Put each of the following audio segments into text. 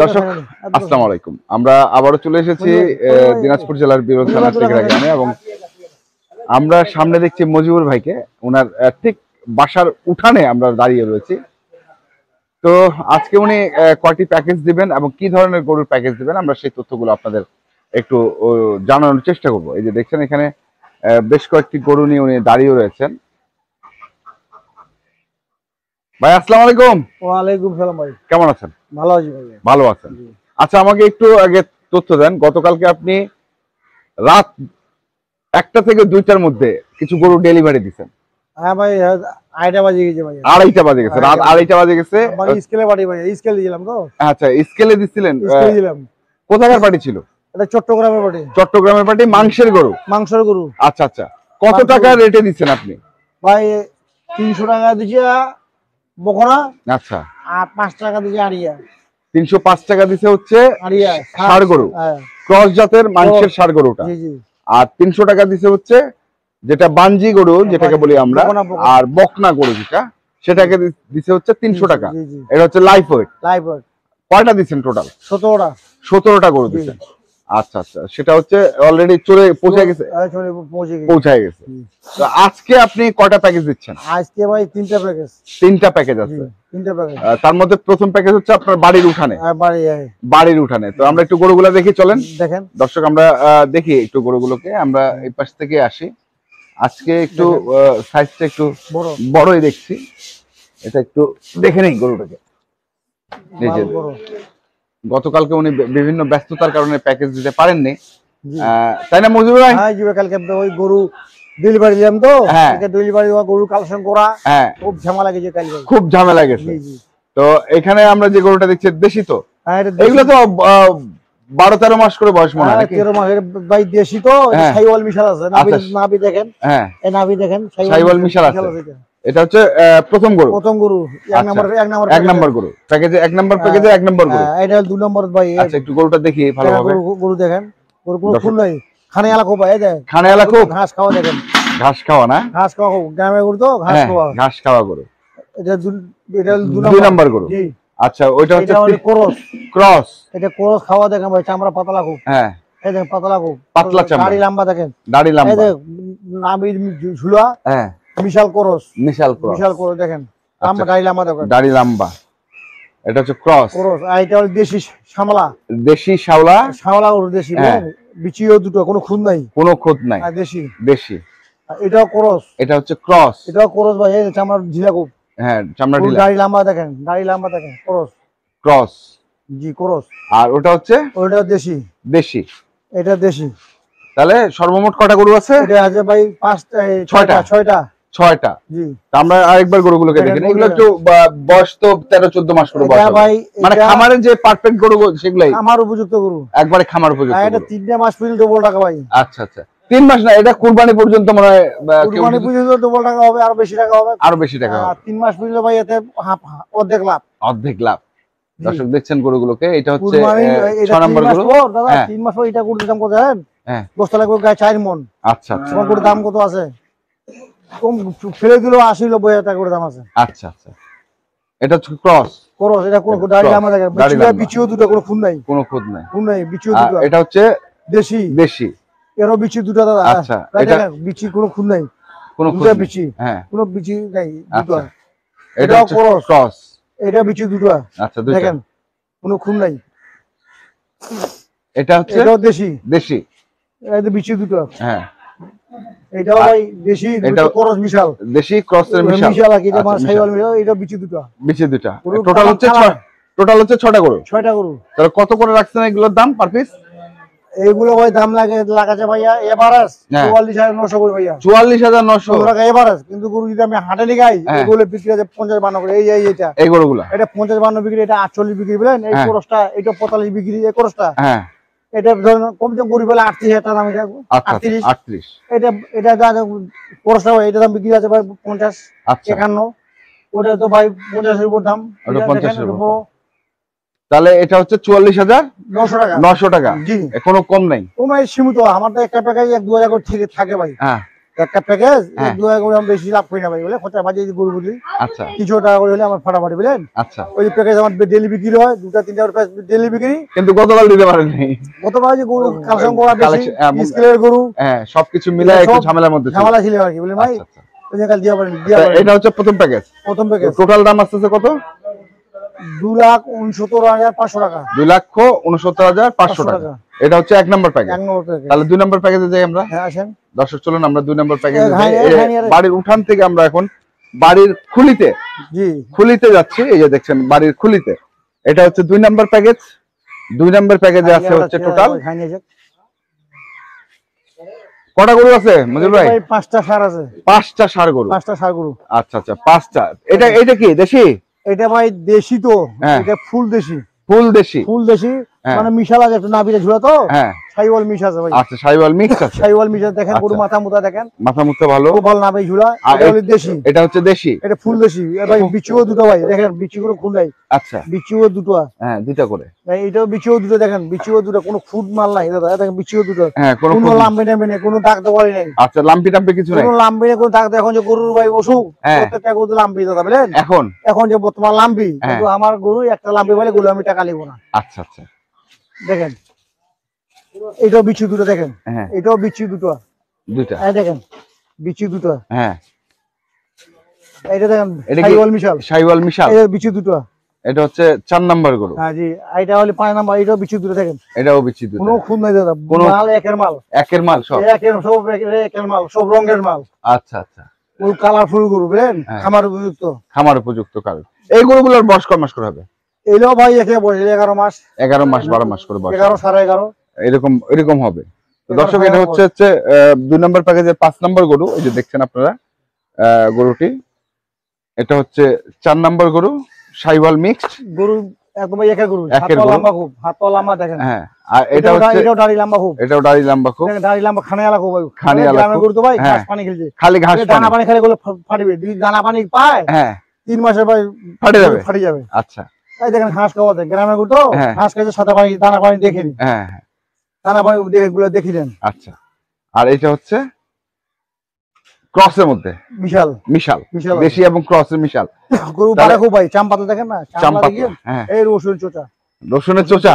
দর্শক আসসালামু আলাইকুম আমরা আবারও চলে এসেছি দিনাজপুর জেলার বিরোধ গ্রামে এবং আমরা সামনে দেখছি মজিবুর ভাইকে ওনার ঠিক বাসার উঠানে আমরা দাঁড়িয়ে রয়েছি তো আজকে উনি কয়টি প্যাকেজ দিবেন এবং কি ধরনের গরুর প্যাকেজ দিবেন আমরা সেই তথ্যগুলো আপনাদের একটু জানানোর চেষ্টা করব এই যে দেখছেন এখানে বেশ কয়েকটি গরু নিয়ে উনি দাঁড়িয়ে রয়েছেন ভাই আসসালামু আলাইকুম ওয়া আলাইকুম আসসালাম ভাই কেমন আছেন ভালো আছি ভাই ভালো আছেন আচ্ছা আমাকে একটু আগে তথ্য দেন গতকালকে আপনি রাত একটা থেকে দুইটার মধ্যে কিছু গরু ডেলিভারি দিচ্ছেন হ্যাঁ ভাই আড়াইটা বাজে গেছে ভাই আড়াইটা বাজে গেছে রাত আড়াইটা বাজে গেছে স্কেলে পাটি ভাই স্কেল দিয়েছিলাম তো আচ্ছা স্কেলে দিছিলেন স্কেলে দিলাম কোথাকার পার্টি ছিল এটা চট্টগ্রামের পার্টি চট্টগ্রামের পার্টি মাংসের গরু মাংসের গরু আচ্ছা আচ্ছা কত টাকা রেটে দিচ্ছেন আপনি ভাই তিনশো টাকা দিচ্ছি আচ্ছা। হ্যাঁ। গরুটা আর তিনশো টাকা দিচ্ছে হচ্ছে যেটা বাঞ্জি গরু হ্যাঁ, যেটাকে বলি আমরা আর বকনা গরু যেটা সেটাকে দিচ্ছে হচ্ছে তিনশো টাকা এটা হচ্ছে লাইফ ওয়েট লাইফ ওয়েট কয়টা দিচ্ছেন টোটাল সতেরোটা সতেরোটা গরু দিচ্ছেন আচ্ছা আচ্ছা সেটা হচ্ছে অলরেডি আচ্ছা, চলে পৌঁছে গেছে পৌঁছে গেছে তো আজকে আপনি কটা প্যাকেজ দিচ্ছেন আজকে ভাই তিনটা প্যাকেজ তিনটা প্যাকেজ আছে তিনটা প্যাকেজ তার মধ্যে প্রথম প্যাকেজ হচ্ছে আপনার বাড়ির উঠানে হ্যাঁ, হ্যাঁ। বাড়ির উঠানে তো আমরা একটু গরুগুলা দেখি চলেন দেখেন দর্শক আমরা দেখি একটু গরুগুলোকে আমরা এই পাশ থেকে আসি আজকে একটু সাইজটা একটু বড়ই দেখছি এটা একটু দেখে নেই গরুটাকে গতকালকে উনি বিভিন্ন ব্যস্ততার কারণে প্যাকেজ দিতে পারেননি তাই না মজুর ভাই হ্যাঁ কালকে ওই গরু ডেলিভারি দিলাম তো ডেলিভারি হ্যাঁ। গরু করা হ্যাঁ। খুব ঝামেলা গেছে কালকে খুব তো এখানে আমরা যে গরুটা দেখছি দেশি তো হ্যাঁ, তো বারো তেরো মাস করে বয়স মনে হয় তেরো মাসের ভাই দেশি তো সাইওয়াল মিশাল আছে নাভি আচ্ছা। দেখেন হ্যাঁ নাভি দেখেন সাইওয়াল মিশাল আছে এটা হচ্ছে প্রথম গরু প্রথম গরু এক আচ্ছা। এক এক গরু প্যাকেজে এক প্যাকেজে এক গরু হ্যাঁ, এটা দুই ভাই আচ্ছা একটু গরুটা দেখি ভালোভাবে গরু দেখেন গরু পুরো ফুল নাই খানে এলাকা খানে এলাকা ঘাস খাওয়া দেখেন ঘাস খাওয়া না ঘাস খাওয়া গ্রামে গরু তো ঘাস হ্যাঁ, খাওয়া ঘাস খাওয়া গরু এটা এটা দুই গরু আচ্ছা ওইটা হচ্ছে ক্রস ক্রস এটা ক্রস খাওয়া দেখেন ভাই চামড়া পাতলা খুব হ্যাঁ এই দেখেন পাতলা খুব পাতলা চামড়া দাড়ি লম্বা দেখেন দাড়ি লম্বা এই দেখেন নাভি ঝুলা হ্যাঁ মিশাল ক্রস মিশাল ক্রস মিশাল ক্রস দেখেন দাড়ি আচ্ছা। লম্বা দেখেন দাড়ি লম্বা এটা হচ্ছে ক্রস ক্রস আর এটা হল দেশি শামলা দেশি শাওলা শাওলা ওর দেশি হ্যাঁ। বিচিও দুটো কোনো খুঁত নাই কোনো খুঁত নাই দেশি দেশি এটাও ক্রস এটা হচ্ছে ক্রস এটাও ক্রস ভাই হ্যাঁ চামড়া ঢিলা লম্বা দেখেন লম্বা দেখেন ক্রস ক্রস জি ক্রস আর ওটা হচ্ছে ওটা দেশি দেশি এটা দেশি তাহলে সর্বমোট কটা গরু আছে এটা আছে ভাই পাঁচটা ছয়টা ছয়টা ছয়টা আমরা আরেকবার গরুগুলোকে এগুলো একটু বয়স তো তেরো চোদ্দ মাস করে মানে খামারের যে পারফেক্ট গরু সেগুলাই উপযুক্ত গরু একবারে খামার উপযুক্ত হ্যাঁ, তিনটা মাস পর্যন্ত ভাই আচ্ছা আচ্ছা তিন মাস না এটা কুরবানি পর্যন্ত মনে হয় কুরবানি পর্যন্ত ডবল টাকা হবে আরো বেশি টাকা হবে আরো বেশি টাকা হবে তিন মাস পর্যন্ত ভাই এতে অর্ধেক লাভ অর্ধেক লাভ দর্শক দেখছেন গরুগুলোকে এটা হচ্ছে নম্বর গরু দাদা হ্যাঁ। তিন মাস পর এটা গরুর দাম কত জানেন হ্যাঁ গায়ে চার মন আচ্ছা আচ্ছা গরুর দাম কত আছে কম ফেলে দিলেও আশি নব্বই হাজার করে দাম আছে আচ্ছা আচ্ছা এটা ক্রস ক্রস এটা কোন দাড়ি আমার লাগে বিচিও দুটো কোনো খুন নাই কোন খুন নাই খুন নাই বিচিও দুটো এটা হচ্ছে দেশি দেশি এরও বিচি দুটো দাদা আচ্ছা এটা বিচি কোনো খুন নাই কোনো খুন বিচি হ্যাঁ কোনো বিচি নাই দুটো আচ্ছা। এটা ক্রস ক্রস এটা বিচি দুটো আচ্ছা দুটো দেখেন কোনো খুন নাই এটা হচ্ছে এটাও দেশি দেশি এটা বিচি দুটো হ্যাঁ কত করে রাখছেন এগুলোর দাম পার পিস এইগুলো দাম লাগে লাগাছে ভাইয়া এভারেজ 44900 হ্যাঁ। করে ভাইয়া 44900 টাকা এভারেজ কিন্তু গরু যদি আমি হাটে লিখাই হ্যাঁ। এগুলো বিক্রি আছে করে এই এটা এই গরুগুলো এটা পঞ্চাশ বান্ন বিক্রি এটা আটচল্লিশ বিক্রি বলেন এই হ্যাঁ। ক্রসটা এটা পঁয়তাল্লিশ বিক্রি এই ক্রসটা হ্যাঁ এটা ধরুন কম আচ্ছা, আচ্ছা, বিক্রি আছে ভাই পঞ্চাশ আচ্ছা। একান্ন ওটা তো ভাই উপর দাম তাহলে এটা হচ্ছে চুয়াল্লিশ হাজার নশো টাকা নশো টাকা কম নাই সীমিত সীমিত তো একটা টাকায় এক দু হাজার করে থাকে ভাই হ্যাঁ ডেলি হ্যাঁ। আচ্ছা। আচ্ছা। বিক্রি হয় দুটা ডেলি বিক্রি কিন্তু গরু হ্যাঁ, হ্যাঁ, সবকিছু মিলে ঝামেলার মধ্যে ঝামেলা ছিল আর কি বলে ভাই আচ্ছা, এটা হচ্ছে প্রথম প্যাকেজ প্রথম প্যাকেজ টোটাল দাম আসতেছে কত এটা হচ্ছে নম্বর প্যাকেজ দুই প্যাকেজ হ্যাঁ, হ্যাঁ, হ্যাঁ, আছে হচ্ছে টোটাল কটা গরু আছে পাঁচটা সার পাঁচটা গরু পাঁচটা সার গরু আচ্ছা আচ্ছা পাঁচটা এটা এটা কি দেখি এটা ভাই দেশি তো হ্যাঁ। এটা ফুল দেশি ফুল দেশি ফুল দেশি হ্যাঁ। মানে মিশাল আছে একটু নাভিতে তো হ্যাঁ। সাইওয়াল মিশ আছে ভাই আচ্ছা সাইওয়াল আছে সাইওয়াল মিশ দেখেন আচ্ছা। গরু মাথা দেখেন মাথা ভালো ভালো নাভি ঝুলা দেশি এটা হচ্ছে দেশি এটা ফুল দেশি ভাই দুটো ভাই দেখেন ফুল নাই আচ্ছা দুটো হ্যাঁ দুটো করে এটাও দুটো দেখেন দুটো কোনো ফুড মাল নাই দাদা দেখেন বিচিও দুটো হ্যাঁ কোনো কোনো দাগ নাই আচ্ছা লাম্বি টাম্পি কিছু নাই কোনো লাম্বি নেই কোনো দাগ এখন যে গরুর ভাই অসুখ হ্যাঁ। প্রত্যেকটা গরু দাদা বলেন এখন এখন যে বর্তমান লাম্বি কিন্তু আমার গরু একটা লাম্বি বলে গরু আমি টাকা নিব না আচ্ছা আচ্ছা দেখেন এটাও বিচ্ছু দুটো দেখেন হ্যাঁ। এটাও বিচ্ছু দুটো হ্যাঁ দেখেন বিচ্ছু দুটো হ্যাঁ এটা হ্যাঁ, হলে পাঁচ নাম্বার এটাও বিচ্ছু দুটো দেখেন এটাও কোনো দাদা একের মাল একের মাল সব মাল সব রঙের মাল আচ্ছা, আচ্ছা। কালারফুল গরু হ্যাঁ। খামার উপযুক্ত খামার উপযুক্ত কালার এই গরুগুলোর বয়স কয় মাস করে হবে এলো ভাই একে বসে এগারো মাস এগারো মাস বারো মাস করে এগারো সাড়ে এগারো এরকম এরকম হবে দর্শক এটা হচ্ছে হচ্ছে দুই নম্বর প্যাকেজের পাঁচ নম্বর গরু এই যে দেখছেন আপনারা গরুটি এটা হচ্ছে চার নম্বর গরু সাইওয়াল মিক্সড গরু গরু লম্বা খুব হ্যাঁ আর এটাও দাড়ি লম্বা গরু ভাই হ্যাঁ, খালি ঘাস দানা পানি খেলে যদি দানা পানি পায় হ্যাঁ। তিন মাসের ভাই ফাটে যাবে ফাটে যাবে আচ্ছা এই দেখেন খাওয়া হ্যাঁ। খাইছে সাদা পানি দানা পানি হ্যাঁ, হ্যাঁ দানা পানি গুলো আচ্ছা আর এটা হচ্ছে চাম পাতা না চাম হ্যাঁ। এই রসুন চোচা রসুনের চোচা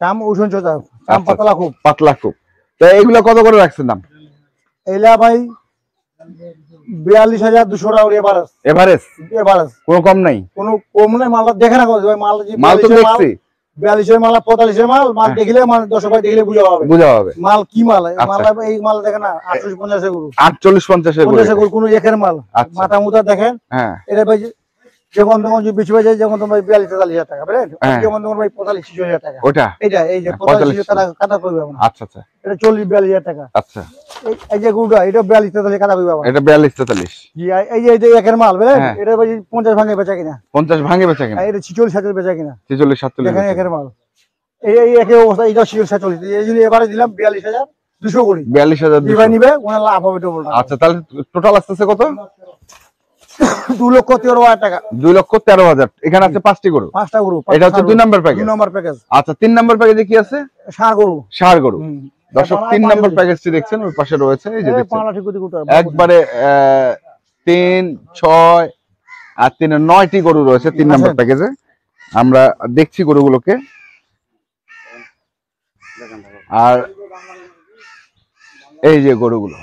চাম চোচা চাম আচ্ছা। পাতলা খুব পাতলা খুব তো কত করে রাখছেন দাম এলা ভাই হাজার কোনো কম নাই কোনো কম নাই দেখে মাল মাল বিয়াল্লিশের মাল পঁয়তাল্লিশের মাল মাল হ্যাঁ। মাল দেখলে বুঝা বুঝা মাল কি মাল মাল এই মাল আচ্ছা। না আটচল্লিশ পঞ্চাশের কোনো একের মাল আচ্ছা। মাথা মুথা দেখেন হ্যাঁ। এটা যেমন তখন যদি বেশি বাজার যেমন তোমার বিয়াল্লিশ হাজার টাকা বুঝলেন তোমার হ্যাঁ। ভাই হ্যাঁ, পঁয়তাল্লিশ হাজার টাকা ওটা এটা এই যে পঁয়তাল্লিশ টাকা কাটা করবে আমরা আচ্ছা আচ্ছা এটা চল্লিশ বিয়াল্লিশ টাকা আচ্ছা এই যে একের মাল হ্যাঁ। এটা পঞ্চাশ ভাঙে কিনা পঞ্চাশ ভাঙে কিনা এটা ছিচল্লিশ কিনা এখানে একের মাল এই অবস্থা এই এবারে দিলাম বিয়াল্লিশ হাজার দুশো বিয়াল্লিশ হাজার নিবে লাভ হবে আচ্ছা তাহলে টোটাল আসতেছে কত দু লক্ষ তেরো হাজার টাকা দুই লক্ষ তেরো হাজার এখানে পাঁচটি গরু পাঁচটা গরু এটা হচ্ছে দুই নম্বর নম্বর প্যাকেজ আচ্ছা তিন নম্বর কি আছে সার গরু সার গরু তিন নম্বর প্যাকেজটি দেখছেন এই যে তিন ছয় আর তিন নয়টি গরু রয়েছে তিন নম্বর প্যাকেজে আমরা দেখছি গরুগুলোকে আর এই যে গরুগুলো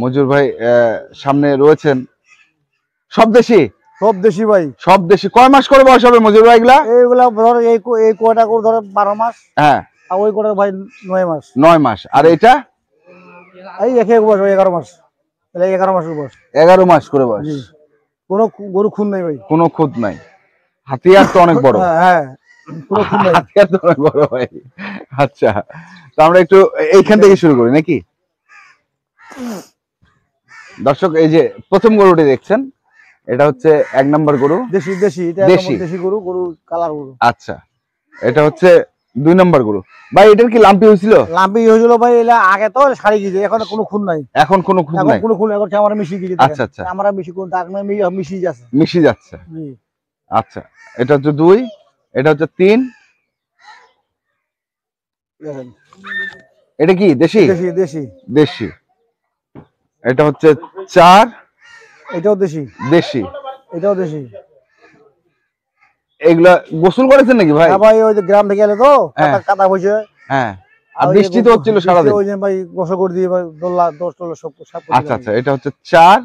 মজুর ভাই সামনে রয়েছেন সব দেশি সব দেশি ভাই সব দেশি কয় মাস করে বয়স হবে মজুর ভাই এগুলা এইগুলা ধর এই এই কোটা করে ধর বারো মাস হ্যাঁ আর ওই কোটা ভাই নয় মাস নয় মাস আর এটা এই এক এক বয়স এগারো মাস এগারো মাসের বয়স এগারো মাস করে বয়স কোনো গরু খুন নাই ভাই কোনো খুঁত নাই হাতিয়ার তো অনেক বড় হ্যাঁ, হ্যাঁ। হাতিয়ার তো অনেক বড় ভাই আচ্ছা তো আমরা একটু এইখান থেকে শুরু করি নাকি দর্শক এই যে প্রথম গরুটি দেখছেন এটা হচ্ছে এক নম্বর গরু দেশি দেশি দেশি দেশি গরু গরু কালার গরু আচ্ছা এটা হচ্ছে দুই নম্বর গরু ভাই এটার কি লাম্পি হয়েছিল লাম্পি হয়েছিল ভাই এটা আগে তো সারি গিয়েছে এখন কোনো খুন নাই এখন কোনো খুন নাই কোনো খুন এখন আমরা মিশি গিয়েছে আচ্ছা আচ্ছা আমরা মিশি কোন দাগ নাই মিশি যাচ্ছে মিশি যাচ্ছে আচ্ছা এটা হচ্ছে দুই এটা হচ্ছে তিন এটা কি দেশি দেশি দেশি দেশি এটা হচ্ছে চার এটাও দেশি দেশি এটাও দেশি এগুলা গোসল করেছেন নাকি ভাই হ্যাঁ ভাই ওই যে গ্রাম থেকে এলে তো হ্যাঁ। কাদা হয়েছে হ্যাঁ আর বৃষ্টি তো হচ্ছিল সারা দিন ওই যে ভাই গোসল করে দিয়ে ভাই দোল্লা দশ টোলা সব সব আচ্ছা আচ্ছা এটা হচ্ছে চার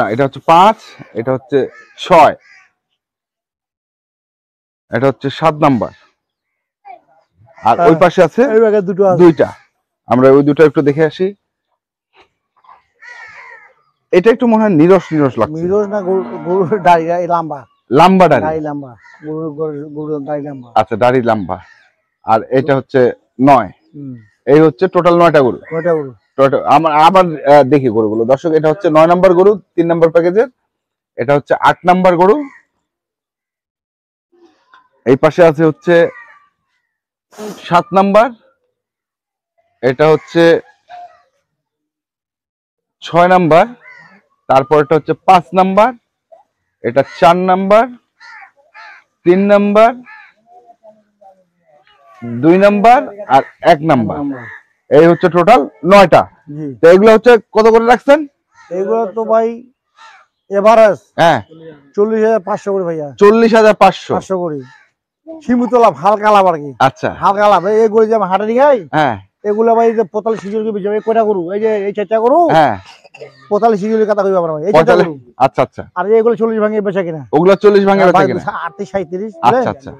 না এটা হচ্ছে পাঁচ এটা হচ্ছে ছয় এটা হচ্ছে সাত নাম্বার আর ওই হ্যাঁ। পাশে আছে দুইটা আমরা ওই দুটো একটু দেখে আসি এটা একটু মনে হয় নিরস নিরস লাগছে নিরস না গরুর দাঁড়িয়ে লম্বা লম্বা দাঁড়িয়ে লম্বা গরু গরুর দাড়ি লম্বা আচ্ছা দাড়ি লম্বা আর এটা হচ্ছে নয় এই হচ্ছে টোটাল নয়টা গরু নয়টা গরু আমার আবার দেখি গরুগুলো দর্শক এটা হচ্ছে নয় নাম্বার গরু তিন নাম্বার প্যাকেজের এটা হচ্ছে আট নাম্বার গরু এই পাশে আছে হচ্ছে সাত নাম্বার এটা হচ্ছে ছয় নাম্বার তারপর এটা হচ্ছে পাঁচ নাম্বার এটা চার নাম্বার তিন নাম্বার দুই নাম্বার আর এক নাম্বার এই হচ্ছে টোটাল নয়টা তো এগুলো হচ্ছে কত করে রাখছেন এগুলো তো ভাই এভারেজ হ্যাঁ চল্লিশ হাজার পাঁচশো করে ভাইয়া চল্লিশ হাজার পাঁচশো পাঁচশো করে সীমিত লাভ হালকা লাভ আর কি আচ্ছা হালকা লাভ এই গরু যে আমি হাটারি খাই হ্যাঁ এগুলো এই যে পঁয়তাল্লিশ সিজুল কি কয়টা এই যে এই চারটা গরু হ্যাঁ পঁয়তাল্লিশ কথা কইবা আমার এই চারটা গরু আচ্ছা আচ্ছা আর এগুলো 40 ভাঙে বেচা কিনা ওগুলো 40 ভাঙে বেচা কিনা 38 37 আচ্ছা আচ্ছা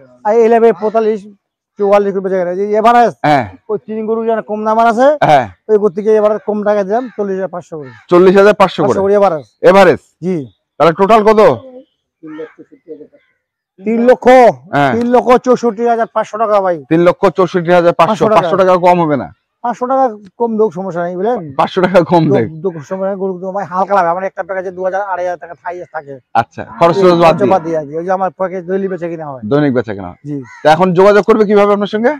এই লেবে 45 44 এই এবার হ্যাঁ ওই তিন গরু কম দাম আছে হ্যাঁ ওই থেকে এবার কম টাকা দিলাম 40500 করে 40500 করে 40500 করে এভারেজ জি তাহলে টোটাল কত 3 লক্ষ তিন লক্ষ হ্যাঁ। তিন লক্ষ চৌষট্টি হাজার পাঁচশো টাকা ভাই তিন লক্ষ চৌষট্টি হাজার পাঁচশো টাকা কম হবে না পাঁচশো টাকা কম সমস্যা পাঁচশো টাকা কম একটা আচ্ছা, দৈনিক এখন যোগাযোগ করবে কিভাবে আপনার সঙ্গে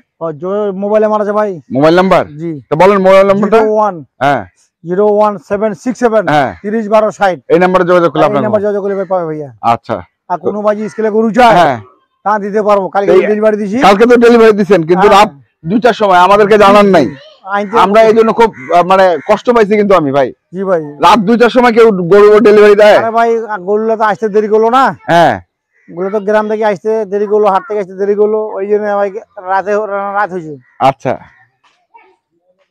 মোবাইলে মারা যায় ভাই মোবাইল নাম্বার জি তো বলেন মোবাইল নাম্বারটা ওয়ান হ্যাঁ zero one seven six seven হ্যাঁ। তিরিশ বারো সাইড এই নাম্বারে যোগাযোগ করলে আপনার নাম্বার যোগাযোগ করলে পাবে ভাইয়া আচ্ছা আর কোনো স্কেলে গরু চায় হ্যাঁ তা দিতে পারবো কালকে ডেলিভারি দিছি কালকে তো ডেলিভারি দিছেন কিন্তু হ্যাঁ। রাত দুইটার সময় আমাদেরকে জানান নাই আমরা এই জন্য খুব মানে কষ্ট পাইছি কিন্তু আমি ভাই জি ভাই রাত দুইটার সময় কেউ গরু ডেলিভারি দেয় ভাই তো আসতে দেরি করলো না হ্যাঁ তো গ্রাম থেকে আসতে দেরি করলো হাট থেকে আসতে দেরি করলো ওই জন্য রাতে রাত হয়েছে আচ্ছা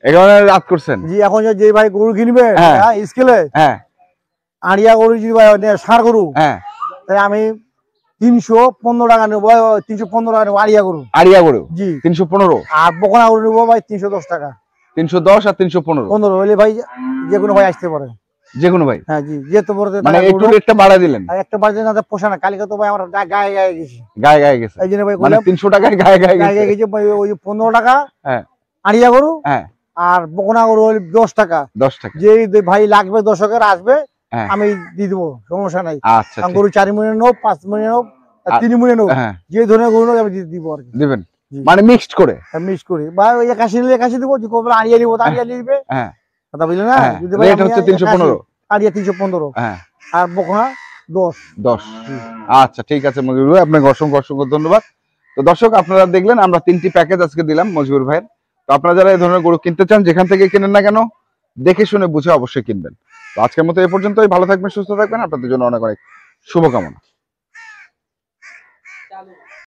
এখানে রাত করছেন জি এখন যে ভাই গরু কিনবে স্কেলে হ্যাঁ।, হ্যাঁ, হ্যাঁ আড়িয়া গরু ভাই সার গরু হ্যাঁ তাই আমি তিনশো পনেরো টাকা নেবো তিনশো পনেরো টাকা নেবো আড়িয়া গরু আড়িয়া গরু জি তিনশো পনেরো আর বকনা গরু নেবো ভাই তিনশো দশ টাকা তিনশো দশ আর তিনশো পনেরো পনেরো হলে ভাই যে কোনো ভাই আসতে পারে যে কোনো ভাই হ্যাঁ জি যে তো মানে একটু রেটটা বাড়া দিলেন একটা বাড়া না পোষা না কালকে তো ভাই আমার গায়ে গায়ে গেছে গায়ে গায়ে গেছে এই জন্য ভাই মানে 300 টাকায় গায়ে গায়ে গেছে গায়ে গেছে ভাই ওই পনেরো টাকা হ্যাঁ আড়িয়া গরু হ্যাঁ আর বকনা গরু হলে দশ টাকা দশ টাকা যে ভাই লাগবে দর্শকের আসবে হ্যাঁ। আমি দিয়ে দেবো সমস্যা নাই আচ্ছা, আচ্ছা। গরু চারি মিনিট নোক পাঁচ মিনিট নোক তিন মিনিট নোক হ্যাঁ। যে ধরনের গরু আমি দিয়ে দিব আর কি মানে মিক্সড করে মিক্সড হ্যাঁ, করে বা একাশি নিলে একাশি দেবো যে কবে আনিয়ে নিবো আনিয়ে নিবে কথা বুঝলে না যদি ভাই হচ্ছে তিনশো পনেরো আনিয়ে তিনশো পনেরো আর বকনা দশ দশ আচ্ছা ঠিক আছে মজিবুর ভাই আপনাকে অসংখ্য অসংখ্য ধন্যবাদ তো দর্শক আপনারা দেখলেন আমরা তিনটি প্যাকেজ আজকে দিলাম মজিবুর ভাইয়ের তো আপনারা যারা এই ধরনের গরু কিনতে চান যেখান থেকে কিনেন না কেন দেখে শুনে বুঝে অবশ্যই কিনবেন আজকের মতো এ পর্যন্তই ভালো থাকবেন সুস্থ থাকবেন আপনাদের জন্য অনেক অনেক শুভকামনা